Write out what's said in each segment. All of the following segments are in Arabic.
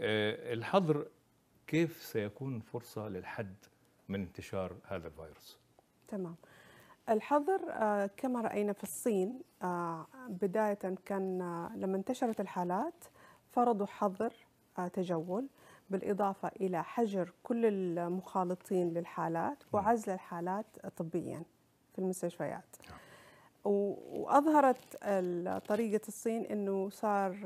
آه، الحظر كيف سيكون فرصة للحد من انتشار هذا الفيروس؟ تمام الحظر آه، كما رأينا في الصين آه، بداية كان لما انتشرت الحالات فرضوا حظر تجول بالإضافة إلى حجر كل المخالطين للحالات وعزل الحالات طبيا في المستشفيات نعم. وأظهرت طريقة الصين أنه صار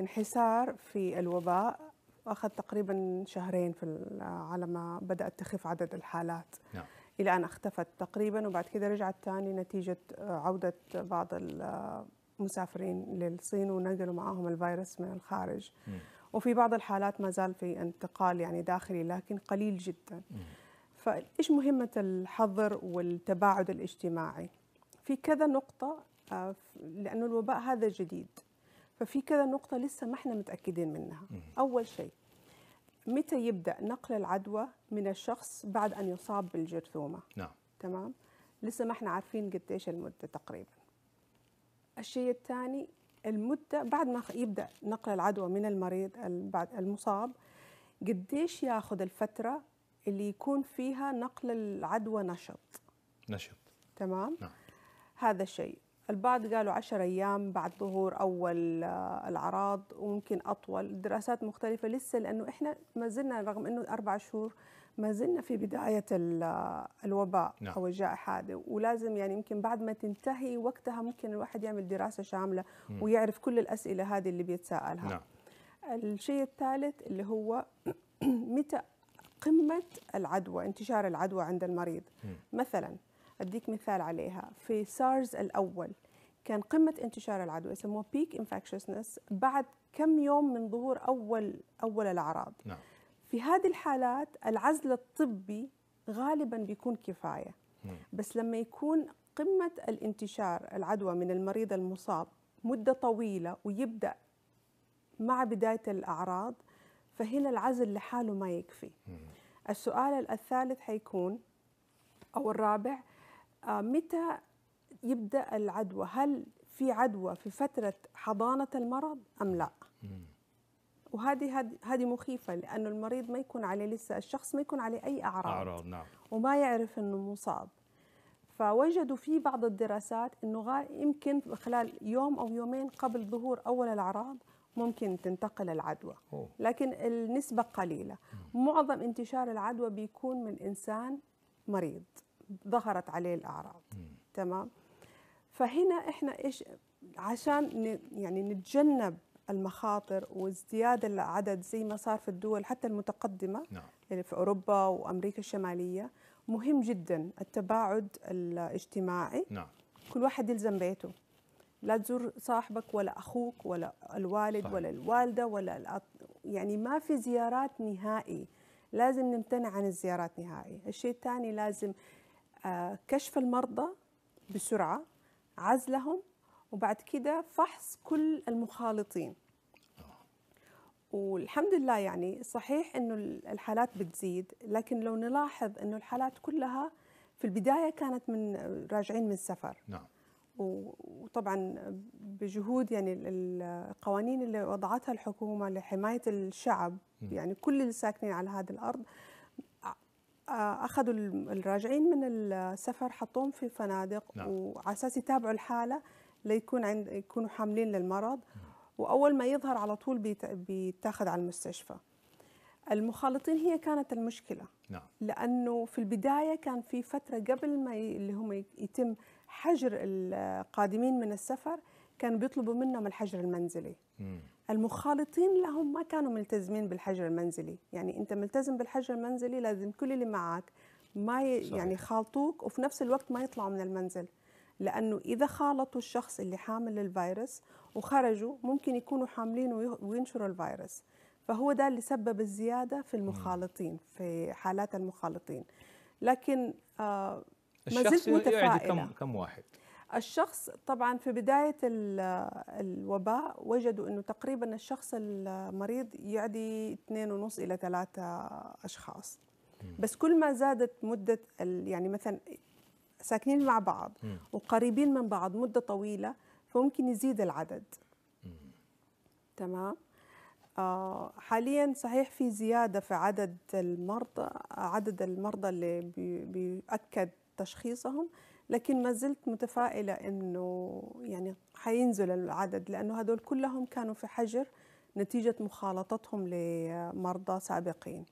انحسار في الوباء واخذ تقريبا شهرين في على ما بدات تخف عدد الحالات نعم. الى ان اختفت تقريبا وبعد كده رجعت ثاني نتيجه عوده بعض المسافرين للصين ونقلوا معاهم الفيروس من الخارج م. وفي بعض الحالات ما زال في انتقال يعني داخلي لكن قليل جدا م. فايش مهمه الحظر والتباعد الاجتماعي في كذا نقطه آه، لانه الوباء هذا جديد ففي كده نقطة لسه ما احنا متأكدين منها أول شيء متى يبدأ نقل العدوى من الشخص بعد أن يصاب بالجرثومة نعم تمام لسه ما احنا عارفين قديش المدة تقريبا الشيء الثاني المدة بعد ما يبدأ نقل العدوى من المريض بعد المصاب قديش ياخذ الفترة اللي يكون فيها نقل العدوى نشط نشط تمام نعم. هذا الشيء البعض قالوا 10 أيام بعد ظهور أول آه، الأعراض وممكن أطول الدراسات مختلفة لسه لأنه إحنا ما زلنا رغم أنه أربع شهور ما زلنا في بداية آه، الوباء نعم. أو الجائحة هذه ولازم يعني يمكن بعد ما تنتهي وقتها ممكن الواحد يعمل دراسة شاملة ويعرف كل الأسئلة هذه اللي بيتساءلها نعم. الشيء الثالث اللي هو متى قمة العدوى انتشار العدوى عند المريض مم. مثلاً أديك مثال عليها في سارز الأول كان قمة انتشار العدوى يسموه بيك انفكشسنس بعد كم يوم من ظهور أول أول الأعراض نعم. في هذه الحالات العزل الطبي غالبا بيكون كفاية م. نعم. بس لما يكون قمة الانتشار العدوى من المريض المصاب مدة طويلة ويبدأ مع بداية الأعراض فهنا العزل لحاله ما يكفي م. السؤال الثالث حيكون أو الرابع آه، متى يبدا العدوى هل في عدوى في فتره حضانه المرض ام لا وهذه هذه مخيفه لانه المريض ما يكون عليه لسه الشخص ما يكون عليه اي اعراض اعراض نعم وما يعرف انه مصاب فوجدوا في بعض الدراسات انه يمكن خلال يوم او يومين قبل ظهور اول الاعراض ممكن تنتقل العدوى لكن النسبه قليله معظم انتشار العدوى بيكون من انسان مريض ظهرت عليه الاعراض تمام فهنا احنا ايش عشان يعني نتجنب المخاطر وازدياد العدد زي ما صار في الدول حتى المتقدمه نعم. يعني في اوروبا وامريكا الشماليه مهم جدا التباعد الاجتماعي نعم. كل واحد يلزم بيته لا تزور صاحبك ولا اخوك ولا الوالد صحيح. ولا الوالده ولا الأط... يعني ما في زيارات نهائي لازم نمتنع عن الزيارات نهائي الشيء الثاني لازم آه، كشف المرضى بسرعة عزلهم وبعد كده فحص كل المخالطين والحمد لله يعني صحيح انه الحالات بتزيد لكن لو نلاحظ انه الحالات كلها في البدايه كانت من راجعين من السفر نعم وطبعا بجهود يعني القوانين اللي وضعتها الحكومه لحمايه الشعب م. يعني كل الساكنين على هذه الارض اخذوا الراجعين من السفر حطوهم في فنادق نعم. وعلى اساس يتابعوا الحاله ليكون عند يكونوا حاملين للمرض واول ما يظهر على طول بيتاخذ على المستشفى المخالطين هي كانت المشكله نعم. لانه في البدايه كان في فتره قبل ما ي... اللي هم يتم حجر القادمين من السفر كانوا بيطلبوا منهم الحجر المنزلي مم. المخالطين لهم ما كانوا ملتزمين بالحجر المنزلي يعني انت ملتزم بالحجر المنزلي لازم كل اللي معك ما ي... يعني خالطوك وفي نفس الوقت ما يطلعوا من المنزل لانه اذا خالطوا الشخص اللي حامل الفيروس وخرجوا ممكن يكونوا حاملين وينشروا الفيروس فهو ده اللي سبب الزياده في المخالطين في حالات المخالطين لكن آه ما زلت متفائله كم كم واحد الشخص طبعا في بداية الوباء وجدوا أنه تقريبا الشخص المريض يعدي اثنين ونص إلى ثلاثة أشخاص بس كل ما زادت مدة يعني مثلا ساكنين مع بعض وقريبين من بعض مدة طويلة فممكن يزيد العدد تمام آه، حاليا صحيح في زيادة في عدد المرضى عدد المرضى اللي بيؤكد تشخيصهم لكن ما زلت متفائلة إنه يعني حينزل العدد لأنه هدول كلهم كانوا في حجر نتيجة مخالطتهم لمرضى سابقين